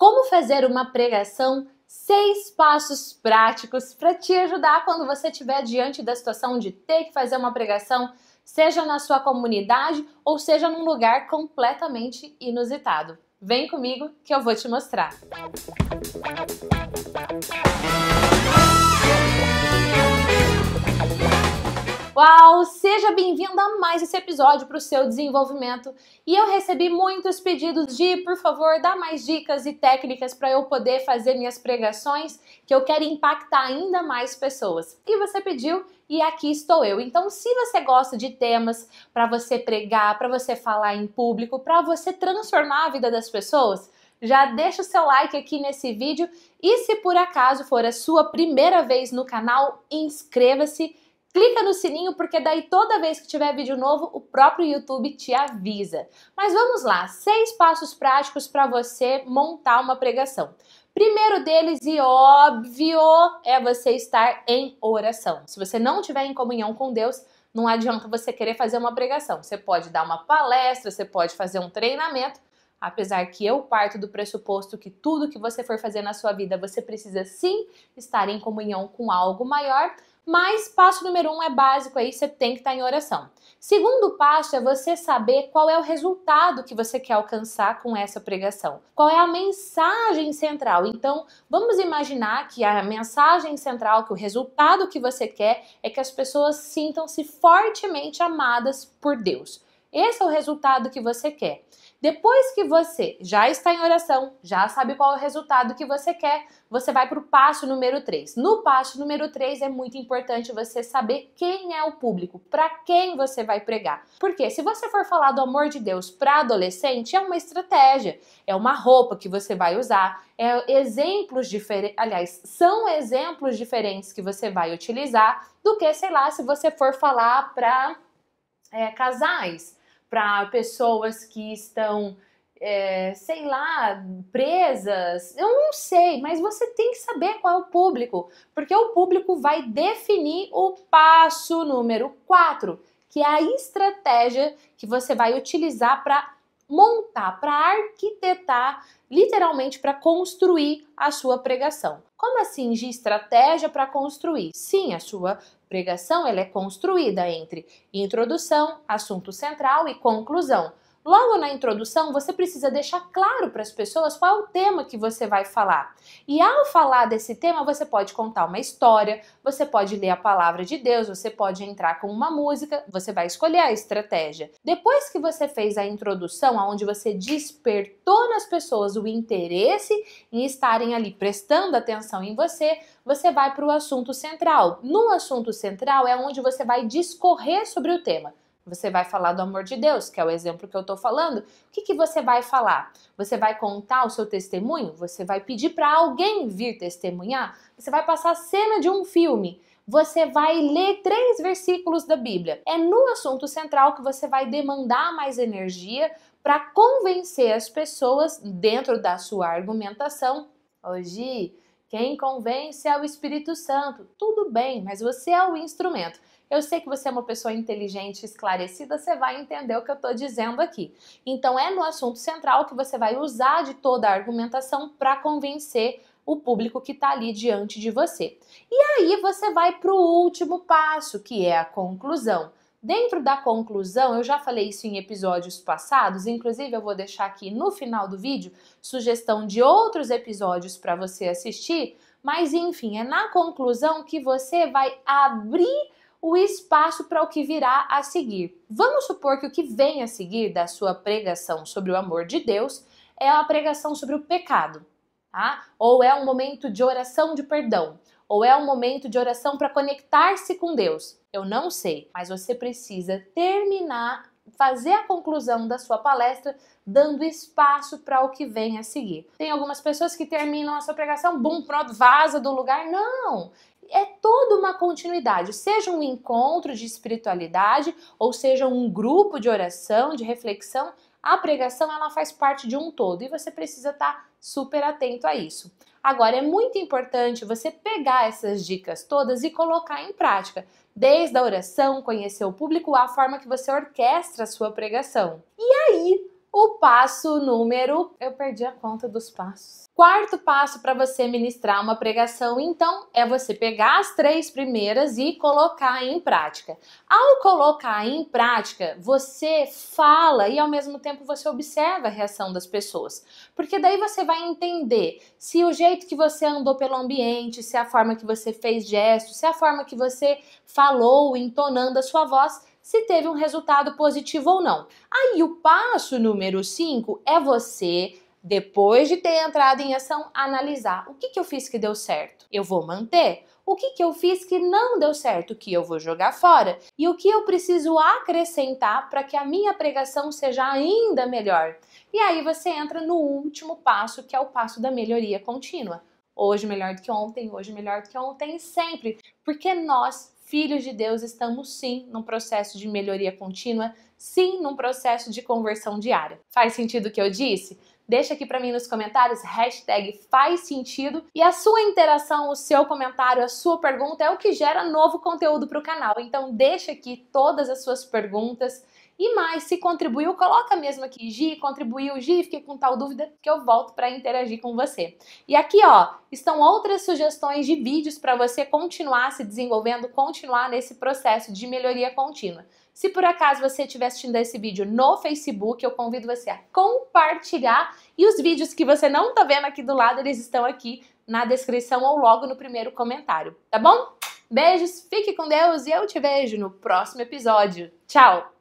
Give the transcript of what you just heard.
Como fazer uma pregação? Seis passos práticos para te ajudar quando você estiver diante da situação de ter que fazer uma pregação, seja na sua comunidade ou seja num lugar completamente inusitado. Vem comigo que eu vou te mostrar. Música pessoal! Seja bem-vindo a mais esse episódio para o seu desenvolvimento. E eu recebi muitos pedidos de, por favor, dar mais dicas e técnicas para eu poder fazer minhas pregações, que eu quero impactar ainda mais pessoas. E você pediu e aqui estou eu. Então, se você gosta de temas para você pregar, para você falar em público, para você transformar a vida das pessoas, já deixa o seu like aqui nesse vídeo e se por acaso for a sua primeira vez no canal, inscreva-se Clica no sininho porque daí toda vez que tiver vídeo novo, o próprio YouTube te avisa. Mas vamos lá, seis passos práticos para você montar uma pregação. Primeiro deles, e óbvio, é você estar em oração. Se você não estiver em comunhão com Deus, não adianta você querer fazer uma pregação. Você pode dar uma palestra, você pode fazer um treinamento, apesar que eu parto do pressuposto que tudo que você for fazer na sua vida, você precisa sim estar em comunhão com algo maior. Mas passo número um é básico aí, você tem que estar tá em oração. Segundo passo é você saber qual é o resultado que você quer alcançar com essa pregação. Qual é a mensagem central? Então, vamos imaginar que a mensagem central, que o resultado que você quer é que as pessoas sintam-se fortemente amadas por Deus. Esse é o resultado que você quer. Depois que você já está em oração, já sabe qual é o resultado que você quer, você vai para o passo número 3. No passo número 3 é muito importante você saber quem é o público, para quem você vai pregar. Porque se você for falar do amor de Deus para adolescente, é uma estratégia, é uma roupa que você vai usar, é exemplos diferentes, aliás, são exemplos diferentes que você vai utilizar do que, sei lá, se você for falar para é, casais para pessoas que estão, é, sei lá, presas. Eu não sei, mas você tem que saber qual é o público, porque o público vai definir o passo número 4, que é a estratégia que você vai utilizar para montar, para arquitetar, literalmente para construir a sua pregação. Como assim, de estratégia para construir? Sim, a sua pregação ela é construída entre introdução, assunto central e conclusão. Logo na introdução, você precisa deixar claro para as pessoas qual é o tema que você vai falar. E ao falar desse tema, você pode contar uma história, você pode ler a palavra de Deus, você pode entrar com uma música, você vai escolher a estratégia. Depois que você fez a introdução, onde você despertou nas pessoas o interesse em estarem ali prestando atenção em você, você vai para o assunto central. No assunto central é onde você vai discorrer sobre o tema. Você vai falar do amor de Deus, que é o exemplo que eu estou falando. O que, que você vai falar? Você vai contar o seu testemunho? Você vai pedir para alguém vir testemunhar? Você vai passar a cena de um filme? Você vai ler três versículos da Bíblia? É no assunto central que você vai demandar mais energia para convencer as pessoas dentro da sua argumentação. Hoje, quem convence é o Espírito Santo. Tudo bem, mas você é o instrumento. Eu sei que você é uma pessoa inteligente, esclarecida, você vai entender o que eu estou dizendo aqui. Então, é no assunto central que você vai usar de toda a argumentação para convencer o público que está ali diante de você. E aí você vai para o último passo, que é a conclusão. Dentro da conclusão, eu já falei isso em episódios passados, inclusive eu vou deixar aqui no final do vídeo sugestão de outros episódios para você assistir, mas enfim, é na conclusão que você vai abrir o espaço para o que virá a seguir. Vamos supor que o que vem a seguir da sua pregação sobre o amor de Deus é a pregação sobre o pecado, tá? Ou é um momento de oração de perdão, ou é um momento de oração para conectar-se com Deus? Eu não sei, mas você precisa terminar fazer a conclusão da sua palestra, dando espaço para o que vem a seguir. Tem algumas pessoas que terminam a sua pregação, bum, pronto, vaza do lugar. Não! É toda uma continuidade, seja um encontro de espiritualidade, ou seja um grupo de oração, de reflexão, a pregação ela faz parte de um todo e você precisa estar tá super atento a isso. Agora é muito importante você pegar essas dicas todas e colocar em prática, desde a oração, conhecer o público, a forma que você orquestra a sua pregação. E aí, o passo número. Eu perdi a conta dos passos. Quarto passo para você ministrar uma pregação, então, é você pegar as três primeiras e colocar em prática. Ao colocar em prática, você fala e ao mesmo tempo você observa a reação das pessoas. Porque daí você vai entender se o jeito que você andou pelo ambiente, se a forma que você fez gestos, se a forma que você falou, entonando a sua voz, se teve um resultado positivo ou não. Aí o passo número 5 é você depois de ter entrado em ação, analisar o que, que eu fiz que deu certo. Eu vou manter? O que, que eu fiz que não deu certo, que eu vou jogar fora? E o que eu preciso acrescentar para que a minha pregação seja ainda melhor? E aí você entra no último passo, que é o passo da melhoria contínua hoje melhor do que ontem, hoje melhor do que ontem, sempre, porque nós, filhos de Deus, estamos sim num processo de melhoria contínua, sim num processo de conversão diária. Faz sentido o que eu disse? Deixa aqui para mim nos comentários, hashtag faz sentido. E a sua interação, o seu comentário, a sua pergunta é o que gera novo conteúdo para o canal. Então deixa aqui todas as suas perguntas, e mais, se contribuiu, coloca mesmo aqui, Gi, contribuiu, Gi, fiquei com tal dúvida que eu volto para interagir com você. E aqui, ó, estão outras sugestões de vídeos para você continuar se desenvolvendo, continuar nesse processo de melhoria contínua. Se por acaso você estiver assistindo esse vídeo no Facebook, eu convido você a compartilhar e os vídeos que você não está vendo aqui do lado, eles estão aqui na descrição ou logo no primeiro comentário, tá bom? Beijos, fique com Deus e eu te vejo no próximo episódio. Tchau!